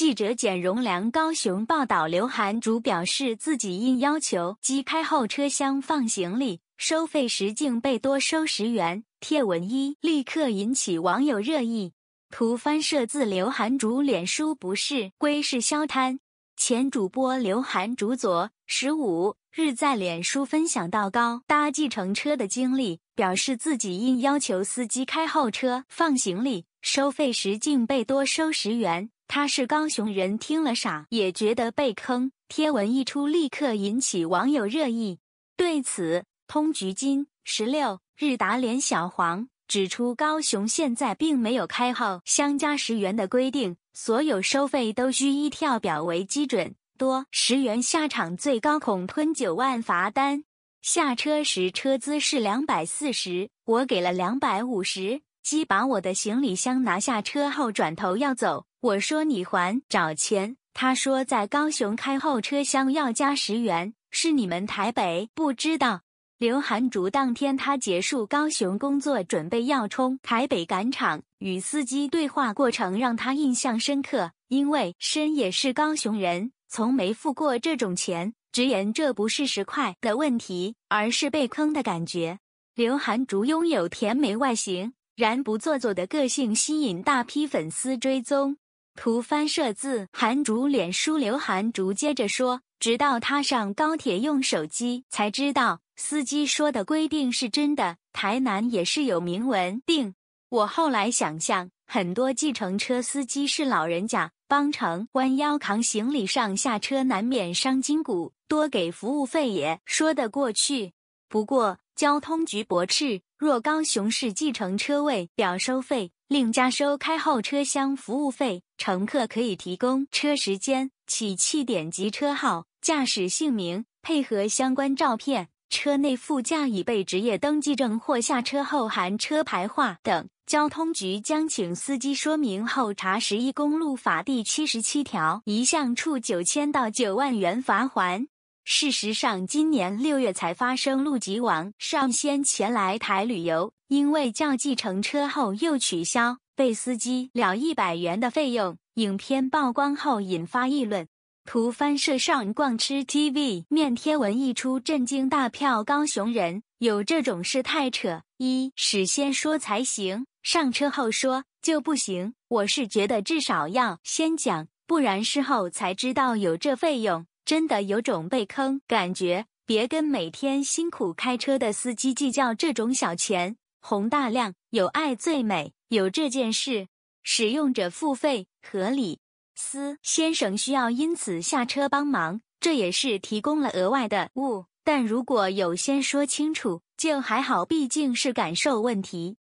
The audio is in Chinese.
记者简荣良高雄报道，刘涵竹表示自己因要求机开后车厢放行李，收费时竟被多收十元。贴文一立刻引起网友热议。图翻摄自刘涵竹脸书，不是归是消摊前主播刘涵竹，昨十五日在脸书分享到高搭计程车的经历，表示自己因要求司机开后车放行李。收费时竟被多收十元，他是高雄人，听了傻也觉得被坑。贴文一出，立刻引起网友热议。对此，通局金十六日达联小黄指出，高雄现在并没有开号相加十元的规定，所有收费都需依跳表为基准，多十元下场最高恐吞九万罚单。下车时车资是两百四十，我给了两百五十。司机把我的行李箱拿下车后，转头要走。我说：“你还找钱。”他说：“在高雄开后车厢要加十元，是你们台北不知道。”刘涵竹当天他结束高雄工作，准备要冲台北赶场，与司机对话过程让他印象深刻，因为申也是高雄人，从没付过这种钱，直言这不是十块的问题，而是被坑的感觉。刘涵竹拥有甜美外形。然不做作的个性吸引大批粉丝追踪。图翻设自韩竹脸书。刘韩竹接着说：“直到他上高铁用手机才知道，司机说的规定是真的。台南也是有明文定。我后来想象，很多计程车司机是老人家帮乘，弯腰扛行李上下车难免伤筋骨，多给服务费也说得过去。不过交通局驳斥。”若高雄市计程车位表收费，另加收开后车厢服务费，乘客可以提供车时间、起讫点及车号、驾驶姓名，配合相关照片，车内副驾已被职业登记证或下车后含车牌号等。交通局将请司机说明后查十一公路法第七十七条，一项处九千到九万元罚款。事实上，今年六月才发生，陆吉王上仙前来台旅游，因为叫计程车后又取消，被司机了一百元的费用。影片曝光后引发议论。图翻摄上逛吃 TV，面贴文一出震惊大票高雄人，有这种事太扯，一是先说才行，上车后说就不行。我是觉得至少要先讲，不然事后才知道有这费用。真的有种被坑感觉，别跟每天辛苦开车的司机计较这种小钱。红大量有爱最美，有这件事，使用者付费合理。思先生需要因此下车帮忙，这也是提供了额外的物。但如果有先说清楚就还好，毕竟是感受问题。